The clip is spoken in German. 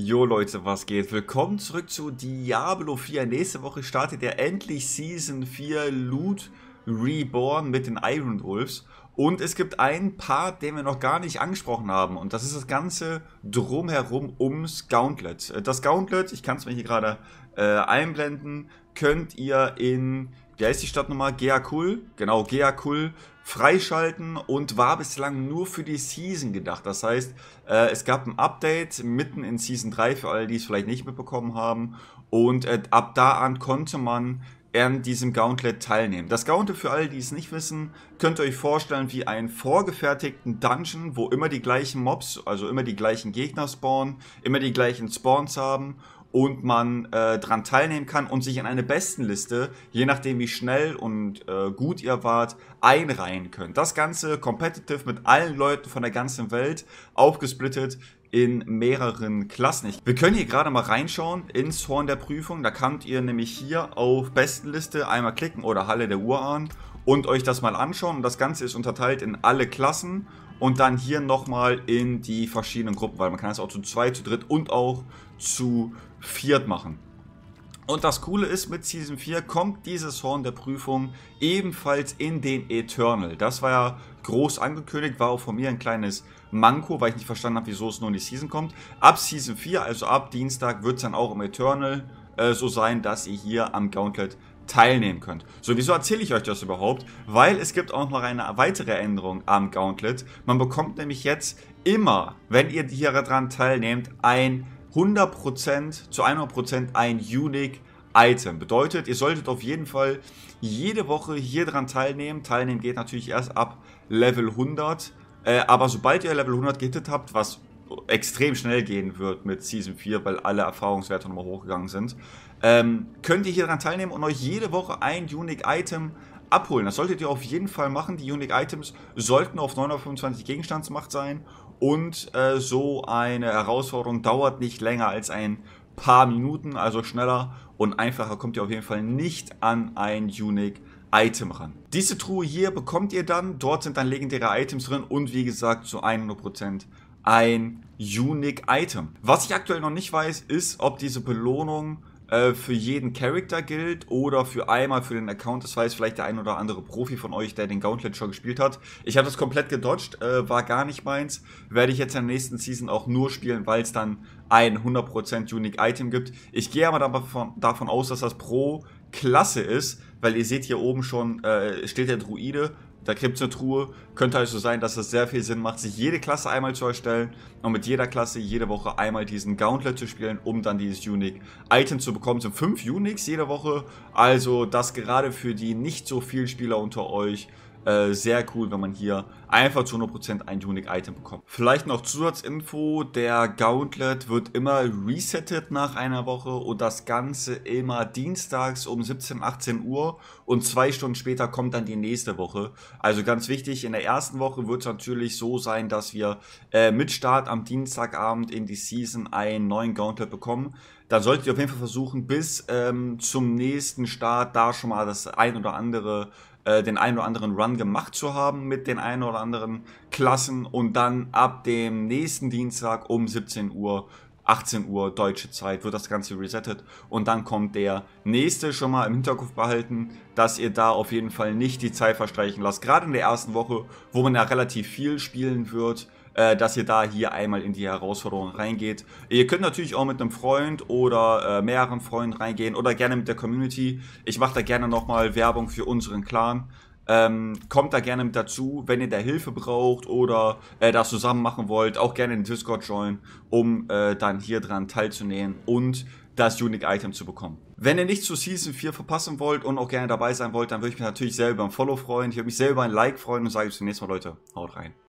Jo Leute, was geht? Willkommen zurück zu Diablo 4. Nächste Woche startet ja endlich Season 4 Loot Reborn mit den Iron Wolves. Und es gibt einen Part, den wir noch gar nicht angesprochen haben. Und das ist das Ganze drumherum ums Gauntlet. Äh, das Gauntlet, ich kann es mir hier gerade äh, einblenden, könnt ihr in wie heißt die Stadt nochmal? Geakul? Genau, Geakul freischalten und war bislang nur für die Season gedacht. Das heißt, äh, es gab ein Update mitten in Season 3 für alle, die es vielleicht nicht mitbekommen haben. Und äh, ab da an konnte man an diesem Gauntlet teilnehmen. Das Gauntlet, für alle, die es nicht wissen, könnt ihr euch vorstellen wie einen vorgefertigten Dungeon, wo immer die gleichen Mobs, also immer die gleichen Gegner spawnen, immer die gleichen Spawns haben und man äh, dran teilnehmen kann und sich in eine Bestenliste, je nachdem wie schnell und äh, gut ihr wart, einreihen könnt. Das Ganze competitive mit allen Leuten von der ganzen Welt aufgesplittet in mehreren Klassen. Wir können hier gerade mal reinschauen ins Horn der Prüfung. Da könnt ihr nämlich hier auf Bestenliste einmal klicken oder Halle der Uhr an und euch das mal anschauen. Das Ganze ist unterteilt in alle Klassen und dann hier nochmal in die verschiedenen Gruppen, weil man kann es auch zu zweit, zu dritt und auch zu viert machen. Und das Coole ist, mit Season 4 kommt dieses Horn der Prüfung ebenfalls in den Eternal. Das war ja groß angekündigt, war auch von mir ein kleines Manko, weil ich nicht verstanden habe, wieso es nur in die Season kommt. Ab Season 4, also ab Dienstag, wird es dann auch im Eternal äh, so sein, dass ihr hier am Gauntlet teilnehmen könnt. So, wieso erzähle ich euch das überhaupt? Weil es gibt auch noch eine weitere Änderung am Gauntlet. Man bekommt nämlich jetzt immer, wenn ihr hier daran teilnehmt, ein 100% zu 100% ein Unique Item. Bedeutet, ihr solltet auf jeden Fall jede Woche hier dran teilnehmen. Teilnehmen geht natürlich erst ab Level 100. Äh, aber sobald ihr Level 100 gehittet habt, was extrem schnell gehen wird mit Season 4, weil alle Erfahrungswerte nochmal hochgegangen sind, ähm, könnt ihr hier daran teilnehmen und euch jede Woche ein Unique Item abholen. Das solltet ihr auf jeden Fall machen. Die Unique Items sollten auf 925 Gegenstandsmacht sein und äh, so eine Herausforderung dauert nicht länger als ein paar Minuten, also schneller und einfacher kommt ihr auf jeden Fall nicht an ein Unique Item ran. Diese Truhe hier bekommt ihr dann, dort sind dann legendäre Items drin und wie gesagt zu 100% ein Unique Item. Was ich aktuell noch nicht weiß, ist, ob diese Belohnung äh, für jeden Charakter gilt oder für einmal für den Account. Das weiß vielleicht der ein oder andere Profi von euch, der den Gauntlet schon gespielt hat. Ich habe das komplett gedodged, äh, war gar nicht meins. Werde ich jetzt in der nächsten Season auch nur spielen, weil es dann ein 100% Unique Item gibt. Ich gehe aber davon, davon aus, dass das pro Klasse ist, weil ihr seht hier oben schon, äh, steht der Druide da kriegt es eine Truhe. Könnte also sein, dass es sehr viel Sinn macht, sich jede Klasse einmal zu erstellen und mit jeder Klasse jede Woche einmal diesen Gauntlet zu spielen, um dann dieses Unique Item zu bekommen. Es sind fünf Uniques jede Woche. Also das gerade für die nicht so viel Spieler unter euch äh, sehr cool, wenn man hier einfach zu 100% ein Unique Item bekommt. Vielleicht noch Zusatzinfo, der Gauntlet wird immer resettet nach einer Woche und das Ganze immer dienstags um 17, 18 Uhr und zwei Stunden später kommt dann die nächste Woche. Also ganz wichtig, in der ersten Woche wird es natürlich so sein, dass wir äh, mit Start am Dienstagabend in die Season einen neuen Gauntlet bekommen dann solltet ihr auf jeden Fall versuchen, bis ähm, zum nächsten Start da schon mal das ein oder andere, äh, den ein oder anderen Run gemacht zu haben mit den ein oder anderen Klassen und dann ab dem nächsten Dienstag um 17 Uhr 18 Uhr deutsche Zeit wird das Ganze resettet und dann kommt der nächste schon mal im Hinterkopf behalten, dass ihr da auf jeden Fall nicht die Zeit verstreichen lasst. Gerade in der ersten Woche, wo man ja relativ viel spielen wird, äh, dass ihr da hier einmal in die Herausforderung reingeht. Ihr könnt natürlich auch mit einem Freund oder äh, mehreren Freunden reingehen oder gerne mit der Community. Ich mache da gerne nochmal Werbung für unseren Clan. Ähm, kommt da gerne mit dazu, wenn ihr da Hilfe braucht oder äh, das zusammen machen wollt, auch gerne in Discord joinen, um äh, dann hier dran teilzunehmen und das Unique Item zu bekommen. Wenn ihr nichts zu Season 4 verpassen wollt und auch gerne dabei sein wollt, dann würde ich mich natürlich selber über ein Follow freuen. Ich würde mich selber ein Like freuen und sage bis zum nächsten Mal, Leute. Haut rein.